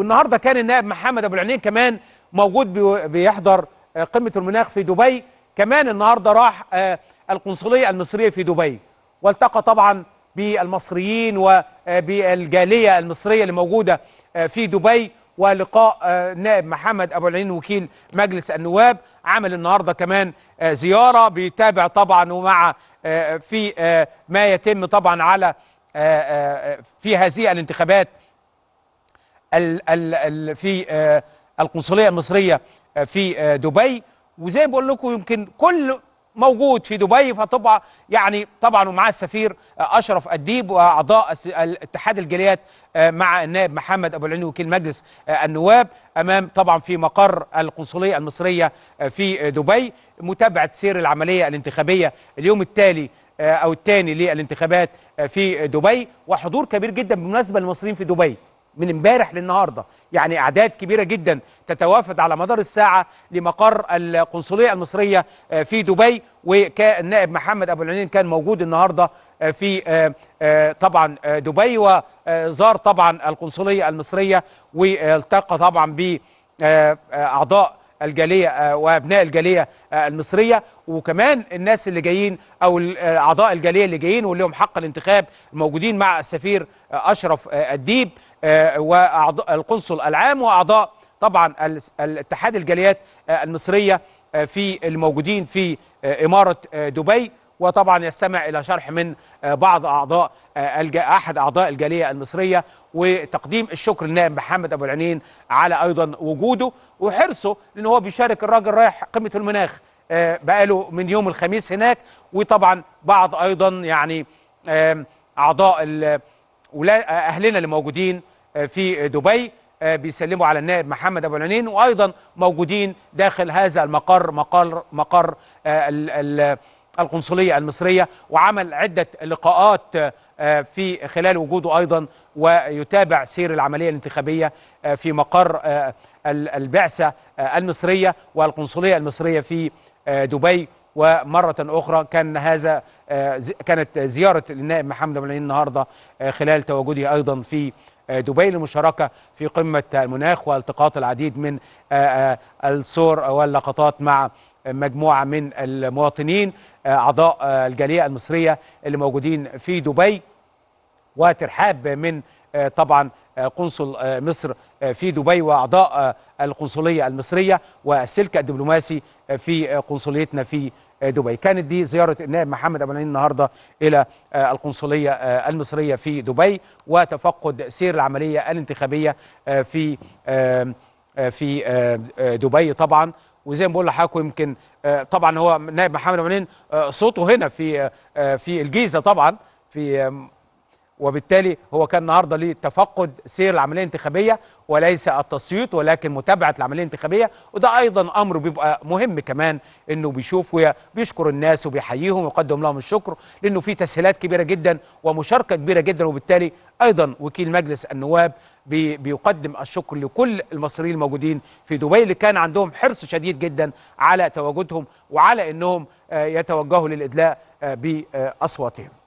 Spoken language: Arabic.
والنهارده كان النائب محمد ابو العينين كمان موجود بيحضر آه، قمه المناخ في دبي كمان النهارده راح آه، القنصليه المصريه في دبي والتقى طبعا بالمصريين وبالجاليه آه، المصريه اللي موجوده في دبي ولقاء النائب محمد ابو العينين وكيل مجلس النواب عمل النهارده كمان زياره بيتابع طبعا ومع في ما يتم طبعا على في هذه الانتخابات في آه، القنصليه المصريه آه، في آه، دبي وزي ما بقول لكم يمكن كل موجود في دبي فطبعا يعني طبعا ومعاه السفير اشرف اديب واعضاء اتحاد الجاليات مع النائب محمد ابو العين وكيل مجلس النواب امام طبعا في مقر القنصليه المصريه في دبي متابعه سير العمليه الانتخابيه اليوم التالي او الثاني للانتخابات في دبي وحضور كبير جدا بالمناسبه للمصريين في دبي من امبارح للنهارده يعني اعداد كبيره جدا تتوافد على مدار الساعه لمقر القنصليه المصريه آه، في دبي والنائب محمد ابو العنين كان موجود النهارده آه، في آه، طبعا دبي وزار طبعا القنصليه المصريه والتقى طبعا ب اعضاء الجاليه آه، وابناء الجاليه آه، المصريه وكمان الناس اللي جايين او آه، اعضاء الجاليه اللي جايين واللي هم حق الانتخاب موجودين مع السفير اشرف الديب والقنصل العام واعضاء طبعا الاتحاد الجاليات المصريه في الموجودين في اماره دبي وطبعا يستمع الى شرح من آه، بعض اعضاء آه، احد اعضاء الجاليه المصريه وتقديم الشكر للنائب محمد ابو العينين على ايضا وجوده وحرصه لان هو بيشارك الراجل رايح قمه المناخ آه، بقاله من يوم الخميس هناك وطبعا بعض ايضا يعني اعضاء اهلنا اللي موجودين في دبي بيسلموا على النائب محمد ابو العنين وايضا موجودين داخل هذا المقر مقر مقر القنصلية المصرية وعمل عدة لقاءات آه، في خلال وجوده أيضا ويتابع سير العملية الانتخابية آه، في مقر آه، البعثة المصرية والقنصلية المصرية في دبي ومرة أخرى كان هذا كانت زيارة النائب محمد أبو النهاردة خلال تواجده أيضا في دبي للمشاركة في قمة المناخ والتقاط العديد من الصور واللقطات مع مجموعه من المواطنين آه، اعضاء آه، الجاليه المصريه اللي موجودين في دبي وترحاب من آه، طبعا قنصل مصر في دبي واعضاء القنصليه المصريه والسلك الدبلوماسي في قنصليتنا في دبي كانت دي زيارة النائب محمد أبو النهاردة إلى القنصلية المصرية في دبي وتفقد سير العملية الانتخابية في في دبي طبعا وزي ما بقول لحضرتك يمكن آه، طبعا هو نائب محمد منين آه، صوته هنا في آه، في الجيزه طبعا في وبالتالي هو كان النهارده ليه تفقد سير العمليه الانتخابيه وليس التصويت ولكن متابعه العمليه الانتخابيه وده ايضا امر بيبقى مهم كمان انه بيشوف وبيشكر الناس وبيحييهم ويقدم لهم الشكر لانه في تسهيلات كبيره جدا ومشاركه كبيره جدا وبالتالي ايضا وكيل مجلس النواب بي بيقدم الشكر لكل المصريين الموجودين في دبي اللي كان عندهم حرص شديد جدا على تواجدهم وعلى انهم آه، يتوجهوا للادلاء آه، باصواتهم